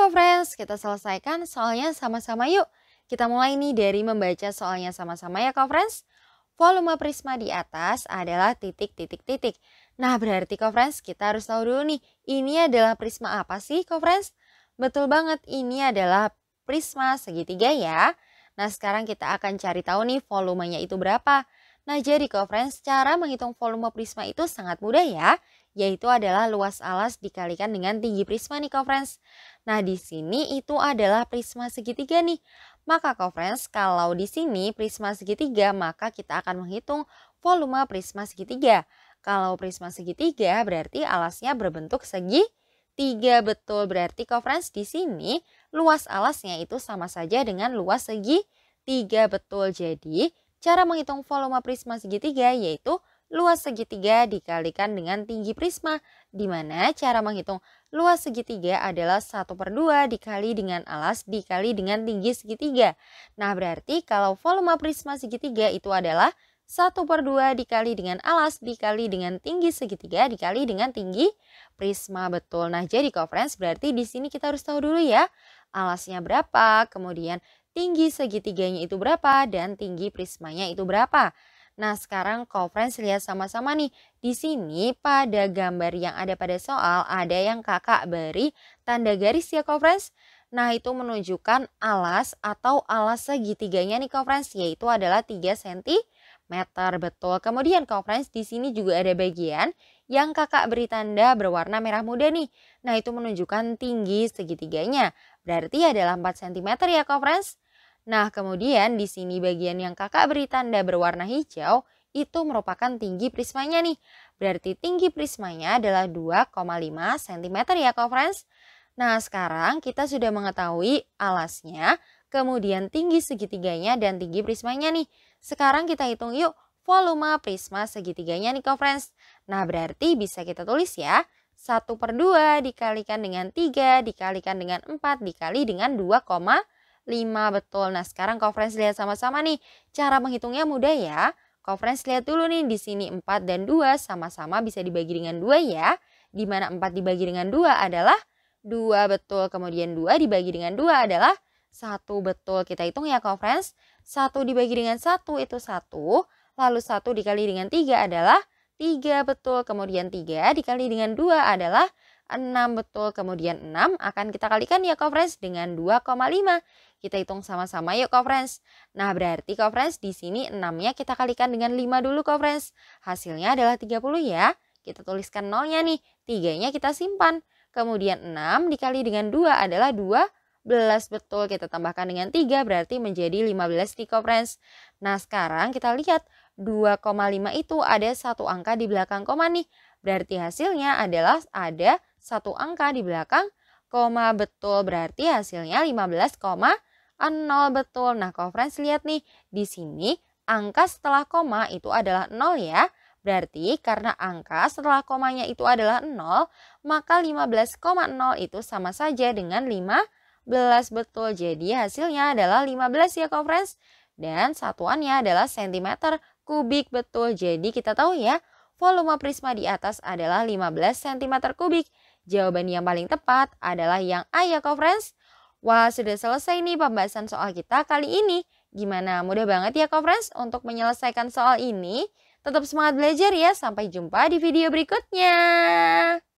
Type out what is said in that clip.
Kok friends, kita selesaikan soalnya sama-sama yuk. Kita mulai nih dari membaca soalnya sama-sama ya kak friends. Volume prisma di atas adalah titik-titik-titik. Nah berarti kak friends kita harus tahu dulu nih, ini adalah prisma apa sih kak friends? Betul banget, ini adalah prisma segitiga ya. Nah sekarang kita akan cari tahu nih volumenya itu berapa. Nah jadi kak friends, cara menghitung volume prisma itu sangat mudah ya yaitu adalah luas alas dikalikan dengan tinggi prisma nih friends. Nah, di sini itu adalah prisma segitiga nih. Maka friends, kalau di sini prisma segitiga, maka kita akan menghitung volume prisma segitiga. Kalau prisma segitiga berarti alasnya berbentuk segi tiga betul. Berarti friends di sini luas alasnya itu sama saja dengan luas segi tiga betul. Jadi, cara menghitung volume prisma segitiga yaitu luas segitiga dikalikan dengan tinggi prisma, di mana cara menghitung luas segitiga adalah 1 per 2 dikali dengan alas dikali dengan tinggi segitiga. Nah, berarti kalau volume prisma segitiga itu adalah 1 per 2 dikali dengan alas dikali dengan tinggi segitiga dikali dengan tinggi prisma betul. Nah, jadi conference berarti di sini kita harus tahu dulu ya alasnya berapa, kemudian tinggi segitiganya itu berapa, dan tinggi prismanya itu berapa. Nah, sekarang conference lihat sama-sama nih. Di sini pada gambar yang ada pada soal ada yang kakak beri tanda garis ya conference. Nah, itu menunjukkan alas atau alas segitiganya nih conference yaitu adalah 3 cm. Betul. Kemudian conference di sini juga ada bagian yang kakak beri tanda berwarna merah muda nih. Nah, itu menunjukkan tinggi segitiganya. Berarti adalah 4 cm ya conference. Nah, kemudian di sini bagian yang kakak beri tanda berwarna hijau itu merupakan tinggi prismanya nih. Berarti tinggi prismanya adalah 2,5 cm ya, kok friends. Nah, sekarang kita sudah mengetahui alasnya, kemudian tinggi segitiganya dan tinggi prismanya nih. Sekarang kita hitung yuk volume prisma segitiganya nih, kok friends. Nah, berarti bisa kita tulis ya. 1 per 2 dikalikan dengan 3, dikalikan dengan 4, dikali dengan 2,5. 5 betul. Nah, sekarang conference lihat sama-sama nih. Cara menghitungnya mudah ya. Conference lihat dulu nih di sini 4 dan 2 sama-sama bisa dibagi dengan 2 ya. Di mana 4 dibagi dengan 2 adalah 2 betul. Kemudian 2 dibagi dengan 2 adalah 1 betul. Kita hitung ya conference. 1 dibagi dengan 1 itu 1. Lalu 1 dikali dengan 3 adalah 3 betul. Kemudian 3 dikali dengan 2 adalah 6 betul. Kemudian 6 akan kita kalikan ya conference dengan 2,5. Kita hitung sama-sama yuk ya, conference. Nah berarti conference di sini 6-nya kita kalikan dengan 5 dulu conference. Hasilnya adalah 30 ya. Kita tuliskan nolnya nih. 3-nya kita simpan. Kemudian 6 dikali dengan 2 adalah 2 11 betul kita tambahkan dengan 3 berarti menjadi 15 di conference. Nah sekarang kita lihat 2,5 itu ada satu angka di belakang koma nih. Berarti hasilnya adalah ada satu angka di belakang koma betul berarti hasilnya 15,0 betul. Nah, kalau lihat nih, di sini angka setelah koma itu adalah 0 ya. Berarti karena angka setelah komanya itu adalah 0, maka 15,0 itu sama saja dengan 15 betul. Jadi hasilnya adalah 15 ya kalau Dan satuannya adalah sentimeter kubik betul. Jadi kita tahu ya, volume prisma di atas adalah 15 cm kubik. Jawaban yang paling tepat adalah yang A ya kok friends. Wah sudah selesai nih pembahasan soal kita kali ini. Gimana mudah banget ya kok friends untuk menyelesaikan soal ini? Tetap semangat belajar ya, sampai jumpa di video berikutnya.